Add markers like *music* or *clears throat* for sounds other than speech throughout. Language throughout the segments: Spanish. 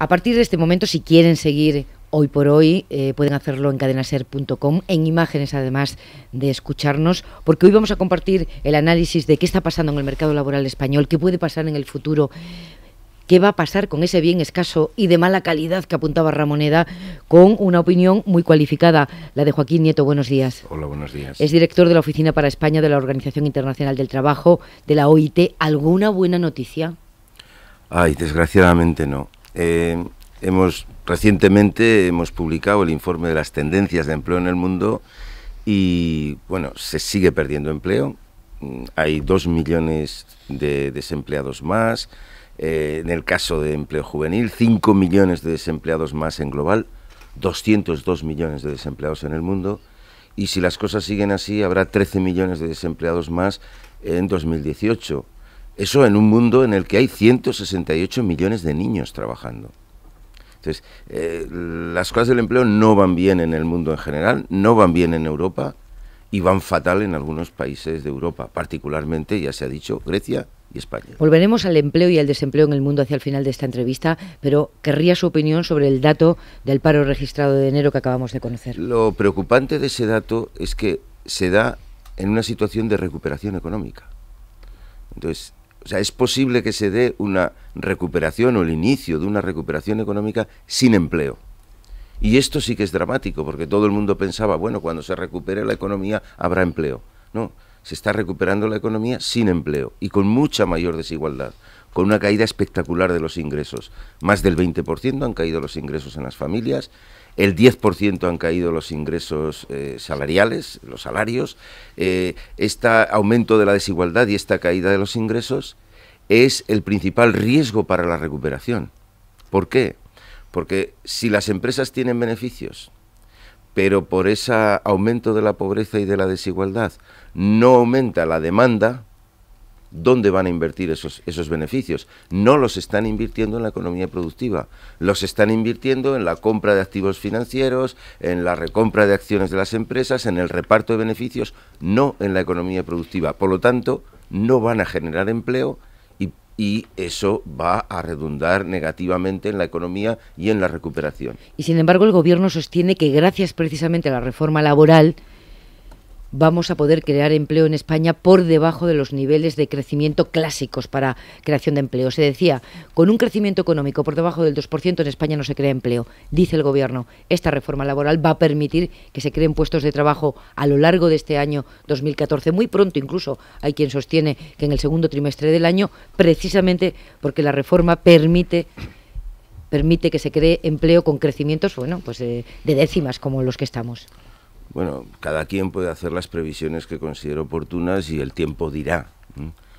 A partir de este momento, si quieren seguir hoy por hoy, eh, pueden hacerlo en cadenaser.com, en imágenes además de escucharnos, porque hoy vamos a compartir el análisis de qué está pasando en el mercado laboral español, qué puede pasar en el futuro qué va a pasar con ese bien escaso y de mala calidad que apuntaba Ramoneda, con una opinión muy cualificada, la de Joaquín Nieto. Buenos días. Hola, buenos días. Es director de la Oficina para España de la Organización Internacional del Trabajo, de la OIT. ¿Alguna buena noticia? Ay, desgraciadamente no. Eh, hemos recientemente hemos publicado el informe de las tendencias de empleo en el mundo y bueno, se sigue perdiendo empleo. Mm, hay 2 millones de desempleados más. Eh, en el caso de empleo juvenil, 5 millones de desempleados más en global, 202 millones de desempleados en el mundo. Y si las cosas siguen así, habrá 13 millones de desempleados más en 2018. Eso en un mundo en el que hay 168 millones de niños trabajando. Entonces, eh, las cosas del empleo no van bien en el mundo en general, no van bien en Europa y van fatal en algunos países de Europa, particularmente, ya se ha dicho, Grecia y España. Volveremos al empleo y al desempleo en el mundo hacia el final de esta entrevista, pero querría su opinión sobre el dato del paro registrado de enero que acabamos de conocer. Lo preocupante de ese dato es que se da en una situación de recuperación económica. Entonces, o sea, es posible que se dé una recuperación o el inicio de una recuperación económica sin empleo. Y esto sí que es dramático, porque todo el mundo pensaba, bueno, cuando se recupere la economía habrá empleo. No, se está recuperando la economía sin empleo y con mucha mayor desigualdad, con una caída espectacular de los ingresos. Más del 20% han caído los ingresos en las familias el 10% han caído los ingresos eh, salariales, los salarios. Eh, este aumento de la desigualdad y esta caída de los ingresos es el principal riesgo para la recuperación. ¿Por qué? Porque si las empresas tienen beneficios, pero por ese aumento de la pobreza y de la desigualdad no aumenta la demanda, dónde van a invertir esos, esos beneficios. No los están invirtiendo en la economía productiva, los están invirtiendo en la compra de activos financieros, en la recompra de acciones de las empresas, en el reparto de beneficios, no en la economía productiva. Por lo tanto, no van a generar empleo y, y eso va a redundar negativamente en la economía y en la recuperación. Y sin embargo, el Gobierno sostiene que gracias precisamente a la reforma laboral, vamos a poder crear empleo en España por debajo de los niveles de crecimiento clásicos para creación de empleo. Se decía, con un crecimiento económico por debajo del 2% en España no se crea empleo. Dice el Gobierno, esta reforma laboral va a permitir que se creen puestos de trabajo a lo largo de este año 2014, muy pronto incluso. Hay quien sostiene que en el segundo trimestre del año, precisamente porque la reforma permite permite que se cree empleo con crecimientos bueno pues de, eh, de décimas como los que estamos. Bueno, cada quien puede hacer las previsiones que considere oportunas y el tiempo dirá.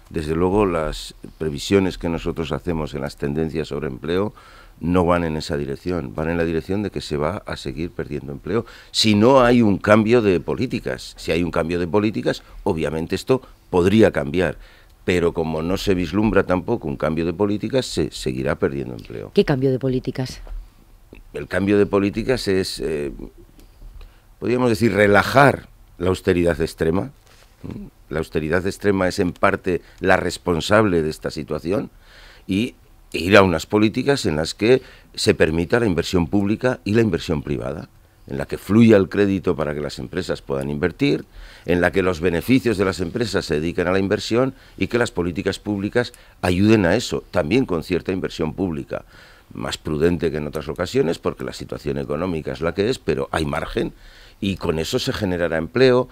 Desde luego, las previsiones que nosotros hacemos en las tendencias sobre empleo no van en esa dirección, van en la dirección de que se va a seguir perdiendo empleo. Si no hay un cambio de políticas, si hay un cambio de políticas, obviamente esto podría cambiar pero como no se vislumbra tampoco un cambio de políticas, se seguirá perdiendo empleo. ¿Qué cambio de políticas? El cambio de políticas es eh, podríamos decir, relajar la austeridad extrema. La austeridad extrema es en parte la responsable de esta situación y ir a unas políticas en las que se permita la inversión pública y la inversión privada en la que fluya el crédito para que las empresas puedan invertir, en la que los beneficios de las empresas se dediquen a la inversión y que las políticas públicas ayuden a eso, también con cierta inversión pública. Más prudente que en otras ocasiones porque la situación económica es la que es, pero hay margen y con eso se generará empleo,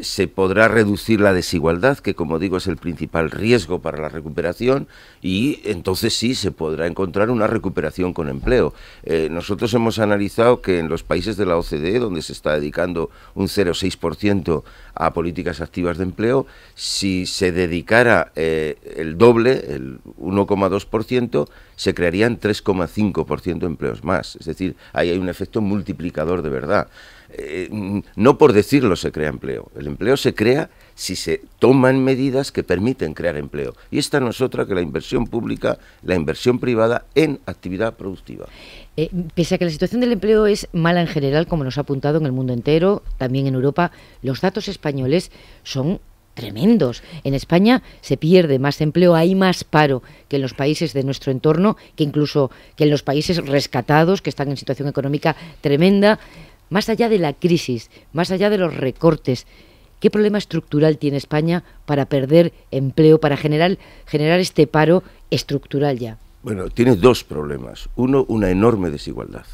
se podrá reducir la desigualdad, que como digo es el principal riesgo para la recuperación, y entonces sí se podrá encontrar una recuperación con empleo. Eh, nosotros hemos analizado que en los países de la OCDE, donde se está dedicando un 0,6% a políticas activas de empleo, si se dedicara eh, el doble, el 1,2%, se crearían 3,5% de empleos más. Es decir, ahí hay un efecto multiplicador de verdad. Eh, mm, no por decirlo se crea empleo. El empleo se crea si se toman medidas que permiten crear empleo. Y esta no es otra que la inversión pública, la inversión privada en actividad productiva. Eh, pese a que la situación del empleo es mala en general, como nos ha apuntado en el mundo entero, también en Europa, los datos españoles son tremendos. En España se pierde más empleo, hay más paro que en los países de nuestro entorno, que incluso que en los países rescatados, que están en situación económica tremenda más allá de la crisis, más allá de los recortes, ¿qué problema estructural tiene España para perder empleo, para generar, este paro estructural ya? Bueno, tiene dos problemas. Uno, una enorme desigualdad.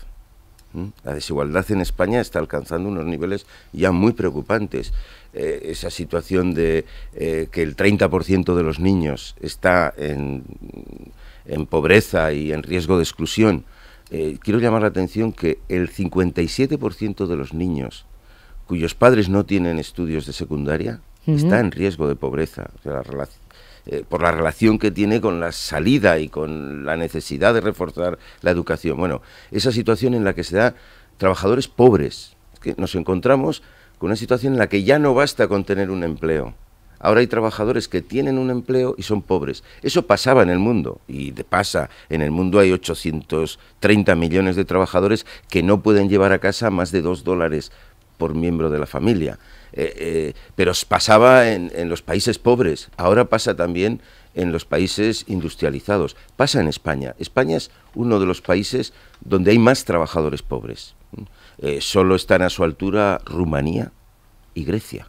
¿Mm? La desigualdad en España está alcanzando unos niveles ya muy preocupantes. Eh, esa situación de eh, que el 30% de los niños está en, pobreza y en riesgo de exclusión, eh, quiero llamar la atención que el 57% de los niños cuyos padres no tienen estudios de secundaria está en riesgo de pobreza eh, por la relación que tiene con la salida y con la necesidad de reforzar la educación. Bueno, esa situación en la que se da trabajadores pobres, que nos encontramos con una situación en la que ya no basta con tener un empleo, ahora hay trabajadores que tienen un empleo y son pobres. Eso pasaba en el mundo y de pasa. En el mundo hay 830 millones de trabajadores que no pueden llevar a casa más de dos dólares por miembro de la familia. Eh, eh, pero pasaba en, los países pobres, ahora pasa también en los países industrializados, pasa en España. España es uno de los países donde hay más trabajadores pobres. Eh, solo están a su altura Rumanía y Grecia.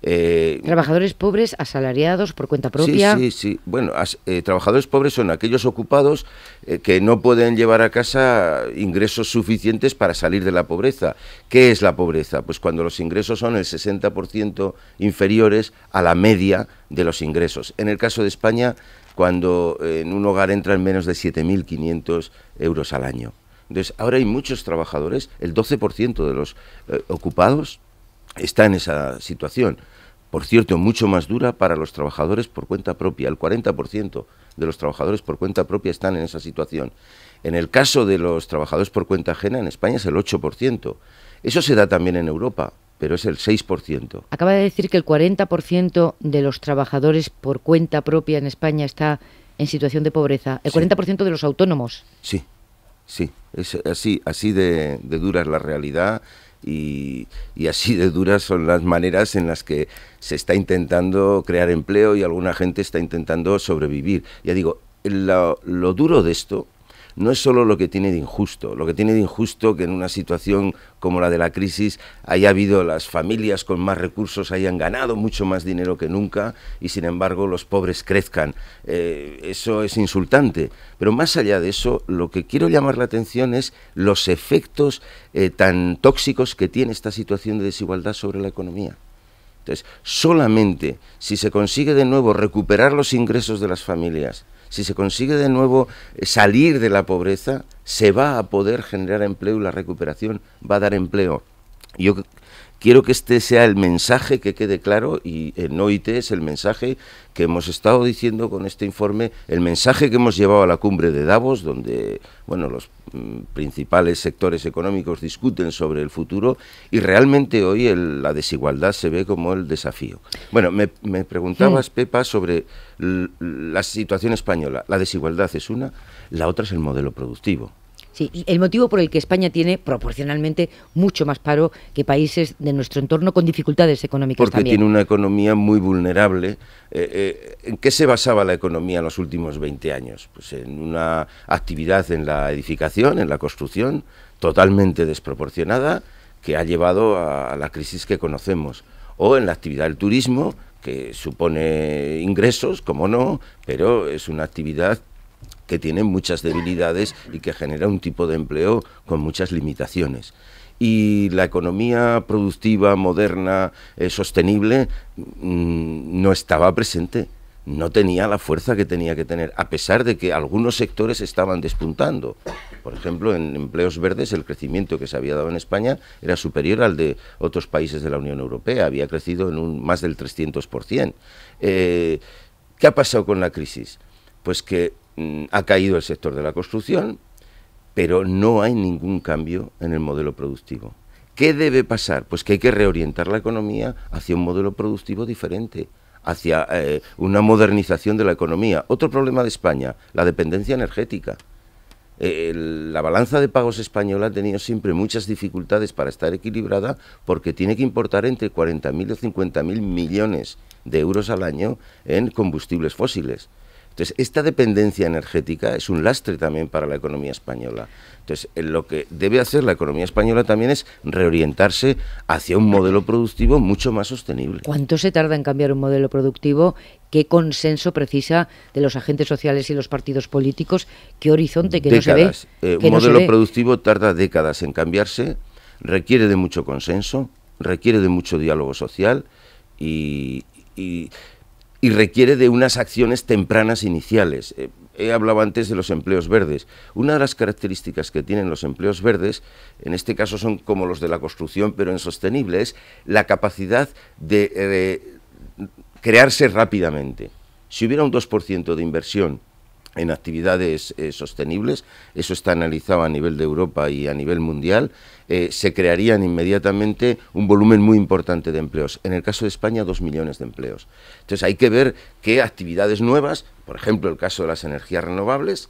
Eh, trabajadores pobres asalariados por cuenta propia. Sí, sí, sí. Bueno, eh, trabajadores pobres son aquellos ocupados eh, que no pueden llevar a casa ingresos suficientes para salir de la pobreza. ¿Qué es la pobreza? Pues cuando los ingresos son el 60% inferiores a la media de los ingresos. En el caso de España, cuando en un hogar entran menos de 7.500 euros al año. Entonces, ahora hay muchos trabajadores, el 12% de los ocupados está en esa situación. Por cierto, mucho más dura para los trabajadores por cuenta propia. El 40% de los trabajadores por cuenta propia están en esa situación. En el caso de los trabajadores por cuenta ajena, en España es el 8%. Eso se da también en Europa, pero es el 6%. Acaba de decir que el 40% de los trabajadores por cuenta propia en España está en situación de pobreza. El 40% de los autónomos. Sí, sí. Es así, así de, de dura es la realidad y, así de duras son las maneras en las que se está intentando crear empleo y alguna gente está intentando sobrevivir. Ya digo, lo duro de esto no es solo lo que tiene de injusto, lo que tiene de injusto que en una situación como la de la crisis haya habido las familias con más recursos hayan ganado mucho más dinero que nunca y sin embargo los pobres crezcan. Eh, eso es insultante. Pero más allá de eso, lo que quiero llamar la atención es los efectos eh, tan tóxicos que tiene esta situación de desigualdad sobre la economía. Entonces, solamente si se consigue de nuevo recuperar los ingresos de las familias, si se consigue de nuevo eh, salir de la pobreza, se va a poder generar empleo y la recuperación va a dar empleo. Yo Quiero que este sea el mensaje que quede claro y en OIT es el mensaje que hemos estado diciendo con este informe, el mensaje que hemos llevado a la cumbre de Davos, donde bueno, los mm, principales sectores económicos discuten sobre el futuro y realmente hoy la desigualdad se ve como el desafío. Bueno, me, preguntabas, Pepa, sobre la situación española. La desigualdad es una, la otra es el modelo productivo el motivo por el que España tiene proporcionalmente mucho más paro que países de nuestro entorno con dificultades económicas Porque tiene una economía muy vulnerable. Eh, eh, ¿En qué se basaba la economía en los últimos 20 años? Pues en una actividad en la edificación, en la construcción, totalmente desproporcionada, que ha llevado a la crisis que conocemos. O en la actividad del turismo, que supone ingresos, como no, pero es una actividad que tiene muchas debilidades y que genera un tipo de empleo con muchas limitaciones. Y la economía productiva, moderna, eh, sostenible, mm, no estaba presente no tenía la fuerza que tenía que tener, a pesar de que algunos sectores estaban despuntando. Por ejemplo, en empleos verdes el crecimiento que se había dado en España era superior al de otros países de la Unión Europea, había crecido en un, más del 300%. Eh, ¿Qué ha pasado con la crisis? Pues que Mm, ha caído el sector de la construcción, pero no hay ningún cambio en el modelo productivo. ¿Qué debe pasar? Pues que hay que reorientar la economía hacia un modelo productivo diferente, hacia eh, una modernización de la economía. Otro problema de España, la dependencia energética. Eh, la balanza de pagos española ha tenido siempre muchas dificultades para estar equilibrada porque tiene que importar entre 40.000 y 50.000 millones de euros al año en combustibles fósiles. Entonces, esta dependencia energética es un lastre también para la economía española. Entonces, eh, lo que debe hacer la economía española también es reorientarse hacia un modelo productivo mucho más sostenible. ¿Cuánto se tarda en cambiar un modelo productivo? ¿Qué consenso precisa de los agentes sociales y los partidos políticos? ¿Qué horizonte que no se ve? Eh, un modelo productivo tarda décadas en cambiarse, requiere de mucho consenso, requiere de mucho diálogo social y y requiere de unas acciones tempranas iniciales. Eh, he hablado antes de los empleos verdes. Una de las características que tienen los empleos verdes, en este caso son como los de la construcción, pero en sostenible, es la capacidad eh, de crearse rápidamente. Si hubiera un 2% de inversión en actividades eh, sostenibles, eso está analizado a nivel de Europa y a nivel mundial, eh, se crearían inmediatamente un volumen muy importante de empleos. En el caso de España, dos millones de empleos. Entonces hay que ver qué actividades nuevas, por ejemplo el caso de las energías renovables,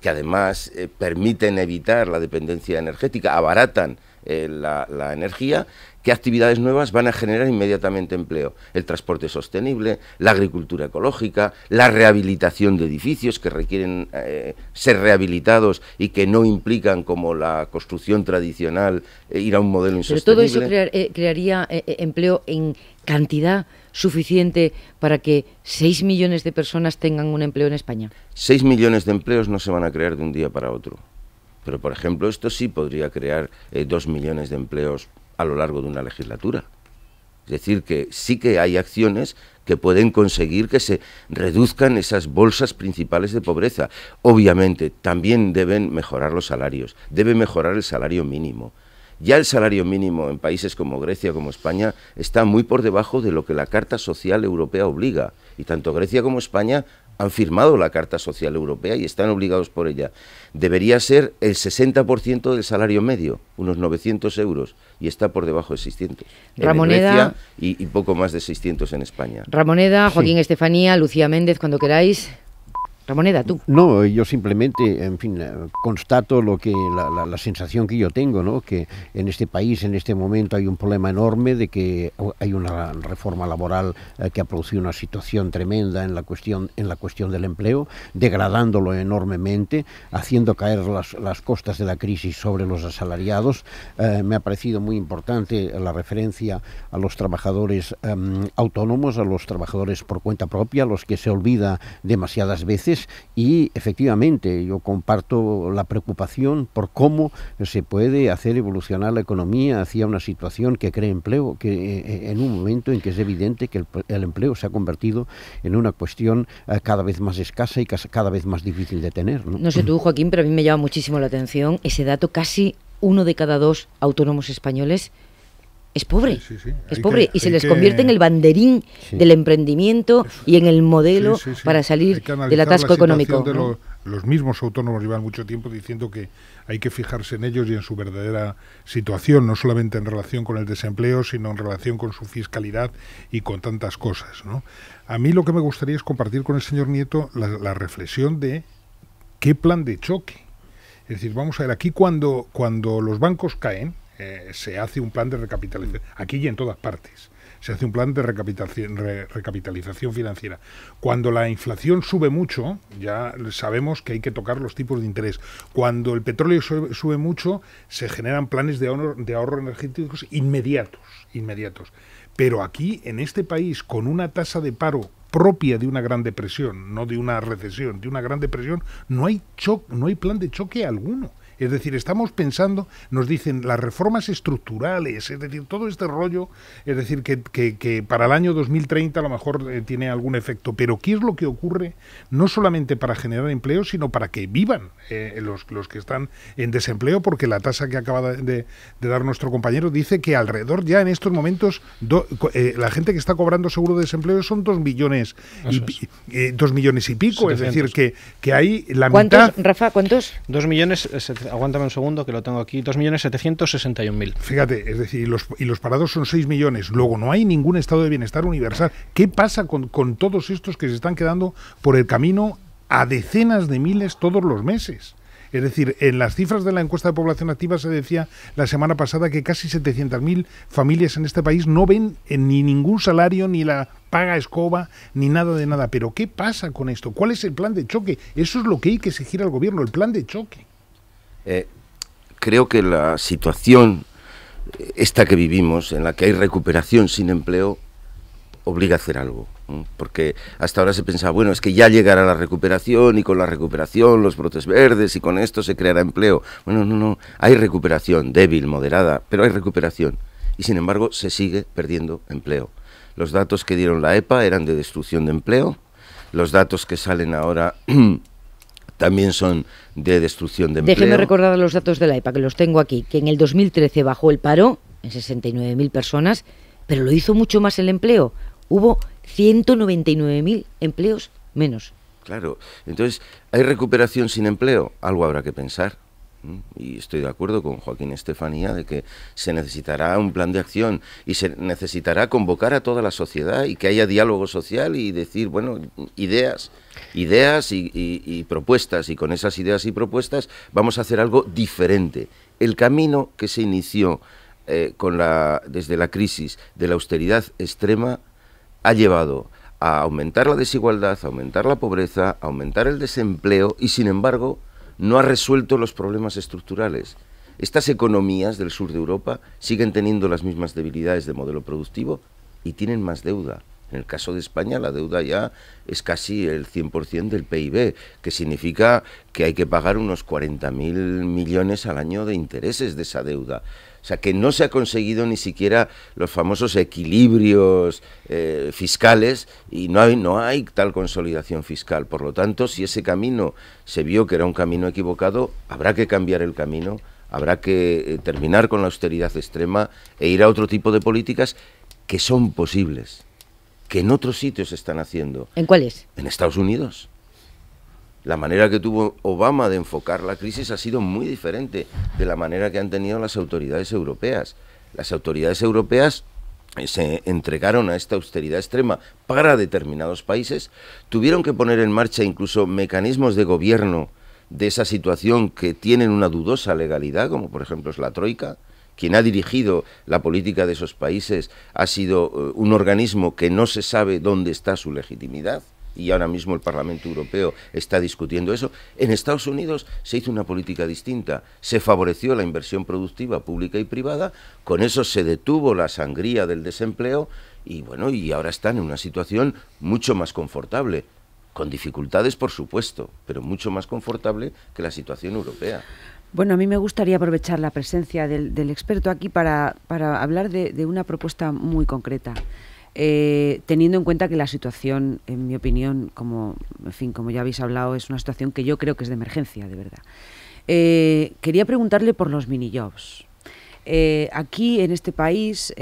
que además eh, permiten evitar la dependencia energética, abaratan la energía, qué actividades nuevas van a generar inmediatamente empleo. El transporte sostenible, la agricultura ecológica, la rehabilitación de edificios que requieren eh, ser rehabilitados y que no implican, como la construcción tradicional, eh, ir a un modelo insostenible. Pero todo eso eh, crearía empleo en cantidad suficiente para que 6 millones de personas tengan un empleo en España. 6 millones de empleos no se van a crear de un día para otro. Pero, por ejemplo, esto sí podría crear 2 millones de empleos a lo largo de una legislatura. Es decir, que sí que hay acciones que pueden conseguir que se reduzcan esas bolsas principales de pobreza. Obviamente, también deben mejorar los salarios, debe mejorar el salario mínimo. Ya el salario mínimo en países como Grecia, como España, está muy por debajo de lo que la Carta Social Europea obliga. Y tanto Grecia como España han firmado la Carta Social Europea y están obligados por ella. Debería ser el 60% del salario medio, unos 900 euros, y está por debajo de 600. Ramoneda. y, y, poco más de 600 en España. Ramoneda, Joaquín Estefanía, Lucía Méndez, cuando queráis. Ramoneda, tú. No, yo simplemente, en fin, eh, constato lo que la, sensación que yo tengo, Que en este país, en este momento, hay un problema enorme de que hay una reforma laboral eh, que ha producido una situación tremenda en la cuestión en la cuestión del empleo, degradándolo enormemente, haciendo caer las, costas de la crisis sobre los asalariados. Eh, me ha parecido muy importante la referencia a los trabajadores em, autónomos, a los trabajadores por cuenta propia, a los que se olvida demasiadas veces y efectivamente yo comparto la preocupación por cómo se puede hacer evolucionar la economía hacia una situación que cree empleo, que eh, eh, en un momento en que es evidente que el, empleo se ha convertido en una cuestión eh, cada vez más escasa y cada vez más difícil de tener. no sé tú, Joaquín, pero a mí me llama muchísimo la atención ese dato, casi uno de cada dos autónomos españoles es pobre. Es pobre y se les convierte en el banderín del emprendimiento y en el modelo para salir del atasco económico. los, mismos autónomos llevan mucho tiempo diciendo que hay que fijarse en ellos y en su verdadera situación, no solamente en relación con el desempleo, sino en relación con su fiscalidad y con tantas cosas. ¿no? A mí lo que me gustaría es compartir con el señor Nieto la, la reflexión de qué plan de choque. Es decir, vamos a ver, aquí cuando, cuando los bancos caen, eh, se hace un plan de recapitalización, aquí y en todas partes, se hace un plan de recapitalización, financiera. Cuando la inflación sube mucho, ya sabemos que hay que tocar los tipos de interés. Cuando el petróleo sube, mucho, se generan planes de ahorro, energético inmediatos, inmediatos. Pero aquí, en este país, con una tasa de paro propia de una gran depresión, no de una recesión, de una gran depresión, no hay, no hay plan de choque alguno. Es decir, estamos pensando, nos dicen las reformas estructurales, es decir, todo este rollo, es decir, que, para el año 2030 a lo mejor eh, tiene algún efecto, pero ¿qué es lo que ocurre no solamente para generar empleo, sino para que vivan eh, los, que están en desempleo? Porque la tasa que acaba de, dar nuestro compañero dice que alrededor ya en estos momentos eh, la gente que está cobrando seguro de desempleo son dos millones, y, dos millones y pico, es decir, que, que hay la ¿Cuántos, Rafa, ¿cuántos? Dos millones aguántame un segundo que lo tengo aquí, 2.761.000. Fíjate, es decir, los, y los parados son 6 millones. Luego no hay ningún estado de bienestar universal. ¿Qué pasa con, con todos estos que se están quedando por el camino a decenas de miles todos los meses? Es decir, en las cifras de la encuesta de población activa se decía la semana pasada que casi 700.000 familias en este país no ven ni ningún salario, ni la paga escoba, ni nada de nada. Pero ¿qué pasa con esto? ¿Cuál es el plan de choque? Eso es lo que hay que exigir al gobierno, el plan de choque. Eh, creo que la situación eh, esta que vivimos, en la que hay recuperación sin empleo, obliga a hacer algo. Porque hasta ahora se pensaba, bueno, es que ya llegará la recuperación y con la recuperación los brotes verdes y con esto se creará empleo. Bueno, no, no, hay recuperación, débil, moderada, pero hay recuperación. Y sin embargo se sigue perdiendo empleo. Los datos que dieron la EPA eran de destrucción de empleo. Los datos que salen ahora *clears throat* también son de destrucción de empleo. Déjeme recordar los datos de la EPA, que los tengo aquí, que en el 2013 bajó el paro en 69.000 personas, pero lo hizo mucho más el empleo. Hubo 199.000 empleos menos. Claro, entonces, ¿hay recuperación sin empleo? Algo habrá que pensar. Mm, y estoy de acuerdo con Joaquín Estefanía de que se necesitará un plan de acción y se necesitará convocar a toda la sociedad y que haya diálogo social y decir, bueno, ideas, ideas y, propuestas. Y con esas ideas y propuestas vamos a hacer algo diferente. El camino que se inició eh, con la, desde la crisis de la austeridad extrema ha llevado a aumentar la desigualdad, a aumentar la pobreza, a aumentar el desempleo y, sin embargo, no ha resuelto los problemas estructurales. Estas economías del sur de Europa siguen teniendo las mismas debilidades de modelo productivo y tienen más deuda. En el caso de España, la deuda ya es casi el 100% del PIB, que significa que hay que pagar unos 40.000 millones al año de intereses de esa deuda. O sea, que no se ha conseguido ni siquiera los famosos equilibrios eh, fiscales y no hay, no hay tal consolidación fiscal. Por lo tanto, si ese camino se vio que era un camino equivocado, habrá que cambiar el camino, habrá que eh, terminar con la austeridad extrema e ir a otro tipo de políticas que son posibles, que en otros sitios se están haciendo. ¿En cuáles? En Estados Unidos. La manera que tuvo Obama de enfocar la crisis ha sido muy diferente de la manera que han tenido las autoridades europeas. Las autoridades europeas eh, se entregaron a esta austeridad extrema para determinados países, tuvieron que poner en marcha incluso mecanismos de gobierno de esa situación que tienen una dudosa legalidad, como por ejemplo es la Troika. Quien ha dirigido la política de esos países ha sido eh, un organismo que no se sabe dónde está su legitimidad y ahora mismo el Parlamento Europeo está discutiendo eso. En Estados Unidos se hizo una política distinta, se favoreció la inversión productiva pública y privada, con eso se detuvo la sangría del desempleo y bueno, y ahora están en una situación mucho más confortable. Con dificultades, por supuesto, pero mucho más confortable que la situación europea. Bueno, a mí me gustaría aprovechar la presencia del, experto aquí para, hablar de una propuesta muy concreta. Eh, teniendo en cuenta que la situación, en mi opinión, como, fin, como ya habéis hablado, es una situación que yo creo que es de emergencia, de verdad. Eh, quería preguntarle por los minijobs. jobs eh, aquí en este país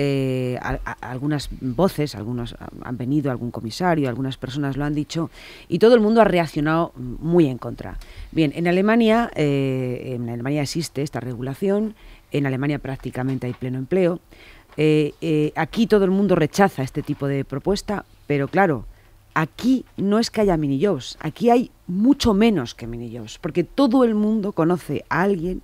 algunas voces, algunos ah, han venido, algún comisario, algunas personas lo han dicho y todo el mundo ha reaccionado muy en contra. Bien, en Alemania, en Alemania existe esta regulación, en Alemania prácticamente hay pleno empleo. Eh, eh, aquí todo el mundo rechaza este tipo de propuesta, pero claro, aquí no es que haya mini jobs, aquí hay mucho menos que mini porque todo el mundo conoce a alguien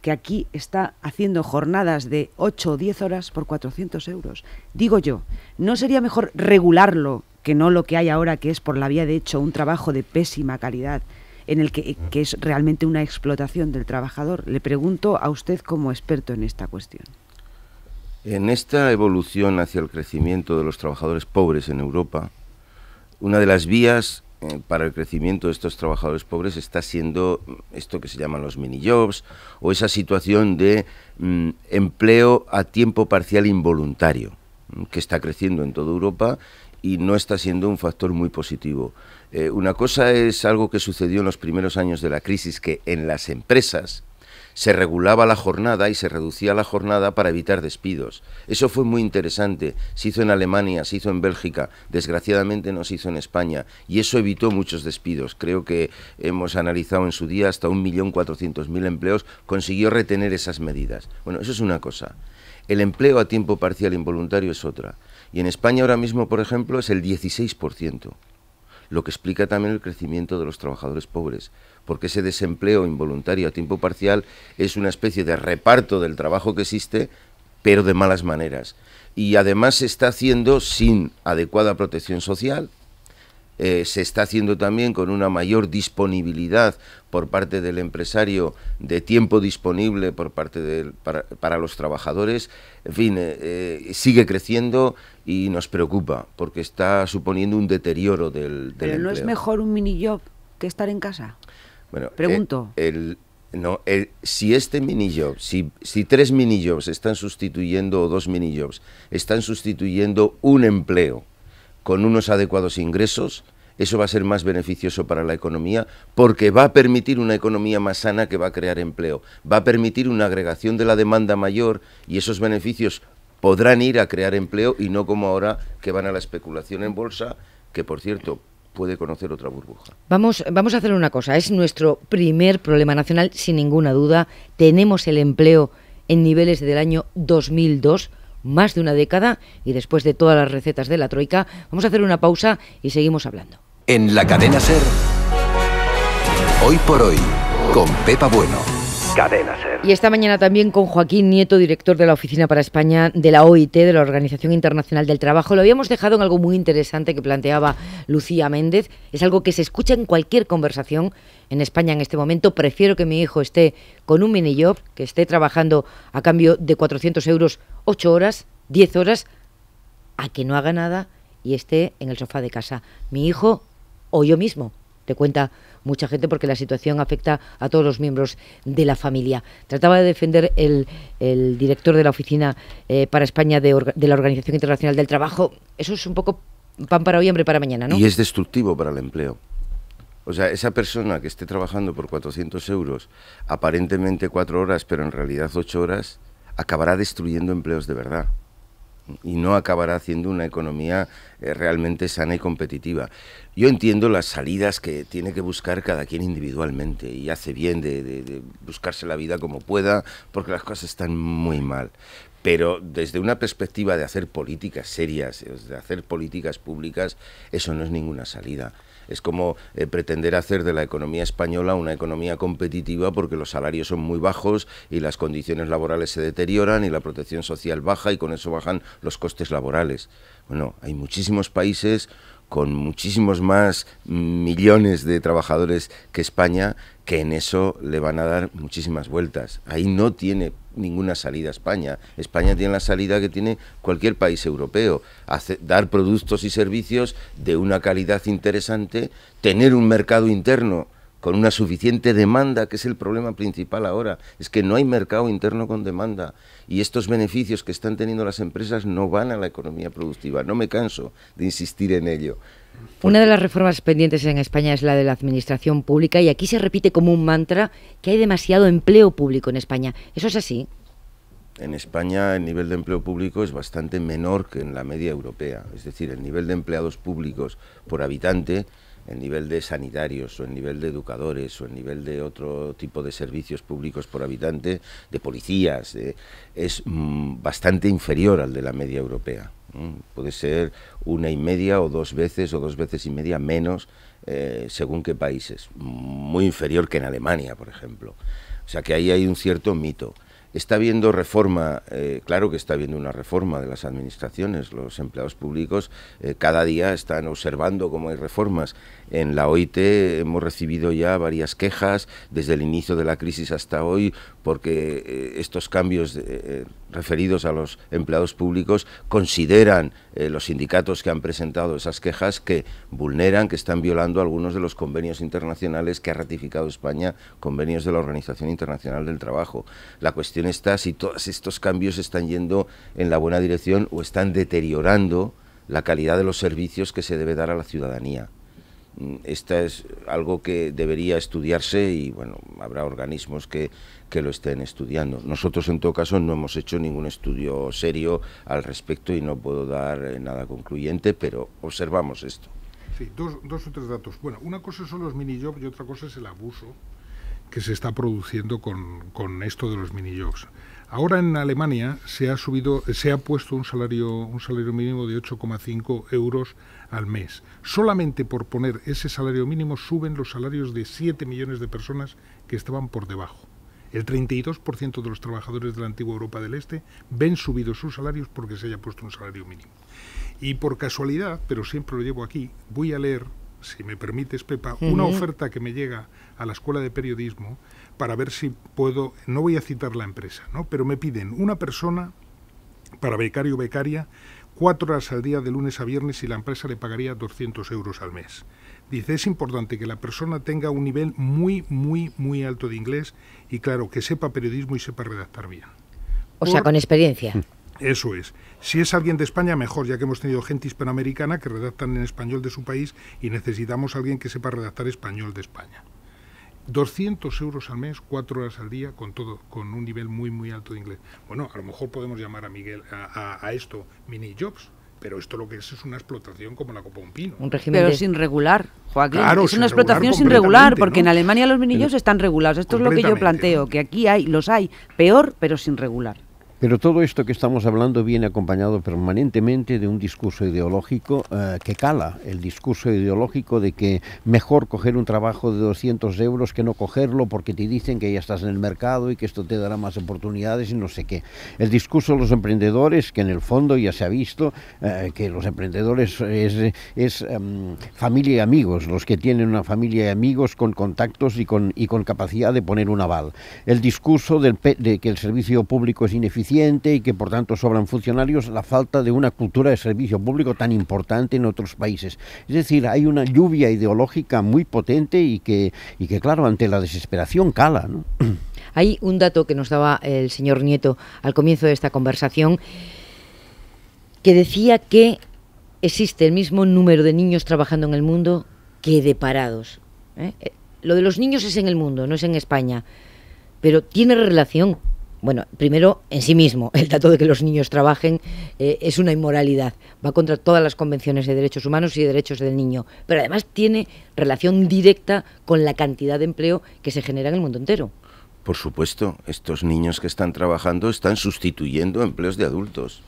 que aquí está haciendo jornadas de 8 o 10 horas por 400 euros. Digo yo, ¿no sería mejor regularlo que no lo que hay ahora, que es por la vía de hecho un trabajo de pésima calidad, en el que eh, es realmente una explotación del trabajador? Le pregunto a usted como experto en esta cuestión. En esta evolución hacia el crecimiento de los trabajadores pobres en Europa, una de las vías eh, para el crecimiento de estos trabajadores pobres está siendo esto que se llaman los mini-jobs o esa situación de mm, empleo a tiempo parcial involuntario, mm, que está creciendo en toda Europa y no está siendo un factor muy positivo. Eh, una cosa es algo que sucedió en los primeros años de la crisis, que en las empresas se regulaba la jornada y se reducía la jornada para evitar despidos. Eso fue muy interesante. Se hizo en Alemania, se hizo en Bélgica, desgraciadamente no se hizo en España y eso evitó muchos despidos. Creo que hemos analizado en su día hasta 1.400.000 empleos, consiguió retener esas medidas. Bueno, eso es una cosa. El empleo a tiempo parcial involuntario es otra. Y en España ahora mismo, por ejemplo, es el 16% lo que explica también el crecimiento de los trabajadores pobres, porque ese desempleo involuntario a tiempo parcial es una especie de reparto del trabajo que existe, pero de malas maneras. Y además se está haciendo sin adecuada protección social, eh, se está haciendo también con una mayor disponibilidad por parte del empresario de tiempo disponible por parte de, para, los trabajadores. En fin, eh, eh, sigue creciendo y nos preocupa porque está suponiendo un deterioro del, ¿Pero no es mejor un minijob que estar en casa? Bueno, Pregunto. el, no, el, si este mini si, si tres mini jobs están sustituyendo o dos mini jobs, están sustituyendo un empleo con unos adecuados ingresos, eso va a ser más beneficioso para la economía porque va a permitir una economía más sana que va a crear empleo, va a permitir una agregación de la demanda mayor y esos beneficios podrán ir a crear empleo y no como ahora que van a la especulación en bolsa, que por cierto puede conocer otra burbuja. Vamos, vamos a hacer una cosa, es nuestro primer problema nacional sin ninguna duda, tenemos el empleo en niveles del año 2002, más de una década y después de todas las recetas de la Troika, vamos a hacer una pausa y seguimos hablando. En la cadena Ser, hoy por hoy, con Pepa Bueno. Y esta mañana también con Joaquín Nieto, director de la Oficina para España de la OIT, de la Organización Internacional del Trabajo. Lo habíamos dejado en algo muy interesante que planteaba Lucía Méndez. Es algo que se escucha en cualquier conversación en España en este momento. Prefiero que mi hijo esté con un mini job, que esté trabajando a cambio de 400 euros 8 horas, 10 horas, a que no haga nada y esté en el sofá de casa. Mi hijo o yo mismo, te cuenta mucha gente porque la situación afecta a todos los miembros de la familia. Trataba de defender el, el director de la Oficina eh, para España de, de la Organización Internacional del Trabajo. Eso es un poco pan para hoy, hambre para mañana, ¿no? Y es destructivo para el empleo. O sea, esa persona que esté trabajando por 400 euros, aparentemente cuatro horas, pero en realidad ocho horas, acabará destruyendo empleos de verdad y no acabará haciendo una economía eh, realmente sana y competitiva. Yo entiendo las salidas que tiene que buscar cada quien individualmente y hace bien de buscarse la vida como pueda porque las cosas están muy mal pero desde una perspectiva de hacer políticas serias, de hacer políticas públicas, eso no es ninguna salida. Es como eh, pretender hacer de la economía española una economía competitiva porque los salarios son muy bajos y las condiciones laborales se deterioran y la protección social baja y con eso bajan los costes laborales. Bueno, hay muchísimos países con muchísimos más mm, millones de trabajadores que España, que en eso le van a dar muchísimas vueltas. Ahí no tiene ninguna salida a España. España tiene la salida que tiene cualquier país europeo. dar productos y servicios de una calidad interesante, tener un mercado interno con una suficiente demanda, que es el problema principal ahora, es que no hay mercado interno con demanda y estos beneficios que están teniendo las empresas no van a la economía productiva. No me canso de insistir en ello. Una de las reformas pendientes en España es la de la administración pública y aquí se repite como un mantra que hay demasiado empleo público en España. ¿Eso es así? En España el nivel de empleo público es bastante menor que en la media europea. Es decir, el nivel de empleados públicos por habitante en nivel de sanitarios o en nivel de educadores o en nivel de otro tipo de servicios públicos por habitante, de policías, es mm, bastante inferior al de la media europea. Puede ser una y media o dos veces o dos veces y media menos eh, según qué países. Muy inferior que en Alemania, por ejemplo. O sea que ahí hay un cierto mito. Está habiendo reforma, eh, claro que está habiendo una reforma de las administraciones, los empleados públicos eh, cada día están observando cómo hay reformas en la OIT hemos recibido ya varias quejas desde el inicio de la crisis hasta hoy porque eh, estos cambios eh, referidos a los empleados públicos consideran eh, los sindicatos que han presentado esas quejas que vulneran, que están violando algunos de los convenios internacionales que ha ratificado España, convenios de la Organización Internacional del Trabajo. La cuestión está si todos estos cambios están yendo en la buena dirección o están deteriorando la calidad de los servicios que se debe dar a la ciudadanía. Mm, esta es algo que debería estudiarse y bueno, habrá organismos que, lo estén estudiando. Nosotros en todo caso no hemos hecho ningún estudio serio al respecto y no puedo dar eh, nada concluyente, pero observamos esto. Sí, dos, dos o tres datos. Bueno, una cosa son los mini-jobs y otra cosa es el abuso que se está produciendo con, con esto de los mini-jobs. Ahora en Alemania se ha subido, se ha puesto un salario, un salario mínimo de 8,5 euros al mes. Solamente por poner ese salario mínimo suben los salarios de 7 millones de personas que estaban por debajo. El 32% de los trabajadores de la antigua Europa del Este ven subidos sus salarios porque se haya puesto un salario mínimo. Y por casualidad, pero siempre lo llevo aquí, voy a leer, si me permites, Pepa, una oferta que me llega a la Escuela de Periodismo para ver si puedo, no voy a citar la empresa, ¿no? pero me piden una persona para becario o becaria, cuatro horas al día de lunes a viernes y la empresa le pagaría 200 euros al mes. Dice, es importante que la persona tenga un nivel muy, muy, muy alto de inglés y claro, que sepa periodismo y sepa redactar bien. O sea, con experiencia. Hmm. Eso es. Si es alguien de España, mejor, ya que hemos tenido gente hispanoamericana que redactan en español de su país y necesitamos alguien que sepa redactar español de España. 200 euros al mes, 4 horas al día, con todo, con un nivel muy, muy alto de inglés. Bueno, a lo mejor podemos llamar a Miguel a, esto mini jobs, pero esto lo que es es una explotación como la copa un pino. Un régimen pero sin regular, Joaquín. es una explotación sin regular, porque en Alemania los mini jobs están regulados. Esto es lo que yo planteo, que aquí hay, los hay, peor, pero sin regular. Pero todo esto que estamos hablando viene acompañado permanentemente de un discurso ideológico eh, que cala, el discurso ideológico de que mejor coger un trabajo de 200 euros que no cogerlo porque te dicen que ya estás en el mercado y que esto te dará más oportunidades y no sé qué. El discurso de los emprendedores, que en el fondo ya se ha visto eh, que los emprendedores es, em, familia y amigos, los que tienen una familia y amigos con contactos y con, y con capacidad de poner un aval. El discurso del, de que el servicio público es ineficiente y que por tanto sobran funcionarios, la falta de una cultura de servicio público tan importante en otros países. Es decir, hay una lluvia ideológica muy potente y que, que claro, ante la desesperación cala. *clears throat* Hay un dato que nos daba el señor Nieto al comienzo de esta conversación que decía que existe el mismo número de niños trabajando en el mundo que de parados. ¿eh? Eh, lo de los niños es en el mundo, no es en España, pero tiene relación bueno, primero en sí mismo, el dato de que los niños trabajen eh, es una inmoralidad, va contra todas las convenciones de derechos humanos y derechos del niño, pero además tiene relación directa con la cantidad de empleo que se genera en el mundo entero. Por supuesto, estos niños que están trabajando están sustituyendo empleos de adultos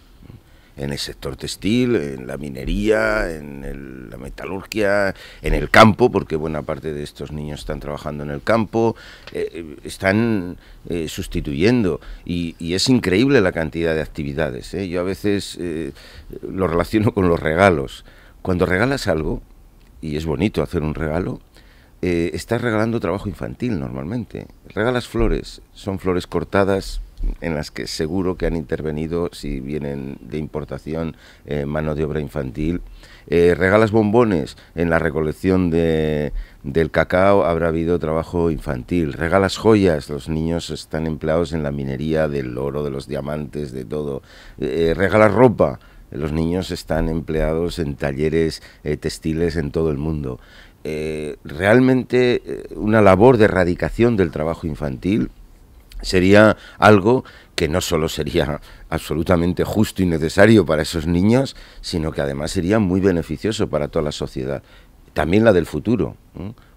en el sector textil, en la minería, en la metalurgia, en el campo, porque buena parte de estos niños están trabajando en el campo, eh, eh, están eh, sustituyendo y, es increíble la cantidad de actividades. Yo a veces lo relaciono con los regalos. Cuando regalas algo, y es bonito hacer un regalo, estás regalando trabajo infantil normalmente. Regalas flores, son flores cortadas en las que seguro que han intervenido, si vienen de importación, eh, mano de obra infantil. Eh, regalas bombones, en la recolección de, del cacao habrá habido trabajo infantil. Regalas joyas, los niños están empleados en la minería del oro, de los diamantes, de todo. Eh, regalas ropa, los niños están empleados en talleres textiles en todo el mundo. realmente una labor de erradicación del trabajo infantil sería algo que no solo sería absolutamente justo y necesario para esos niños, sino que además sería muy beneficioso para toda la sociedad, también la del futuro.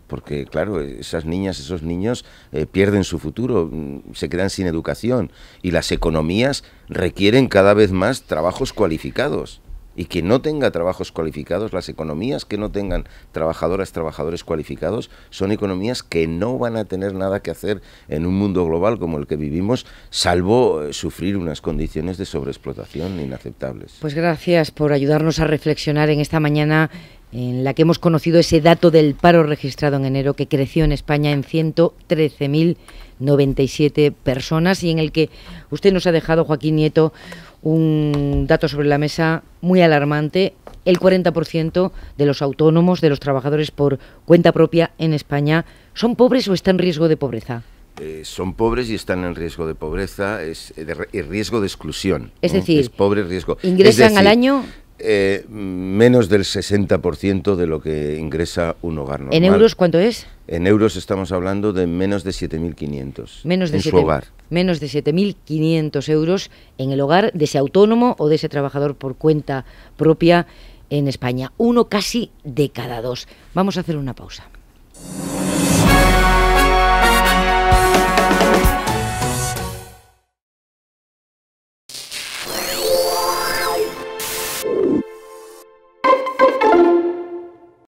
porque claro, esas niñas, esos niños eh, pierden su futuro, mm, se quedan sin educación y las economías requieren cada vez más trabajos cualificados y que no tenga trabajos cualificados, las economías que no tengan trabajadoras, trabajadores cualificados, son economías que no van a tener nada que hacer en un mundo global como el que vivimos, salvo eh, sufrir unas condiciones de sobreexplotación inaceptables. Pues gracias por ayudarnos a reflexionar en esta mañana en la que hemos conocido ese dato del paro registrado en enero que creció en España en 113.097 personas y en el que usted nos ha dejado, Joaquín Nieto, un dato sobre la mesa muy alarmante. El 40% de los autónomos, de los trabajadores por cuenta propia en España, ¿son pobres o están en riesgo de pobreza? Eh, son pobres y están en riesgo de pobreza, es riesgo de exclusión. Es decir, riesgo. Ingresan al año eh, menos del 60% de lo que ingresa un hogar normal. ¿En euros cuánto es? En euros estamos hablando de menos de 7.500. Menos de en su hogar. Menos de 7.500 euros en el hogar de ese autónomo o de ese trabajador por cuenta propia en España. Uno casi de cada dos. Vamos a hacer una pausa.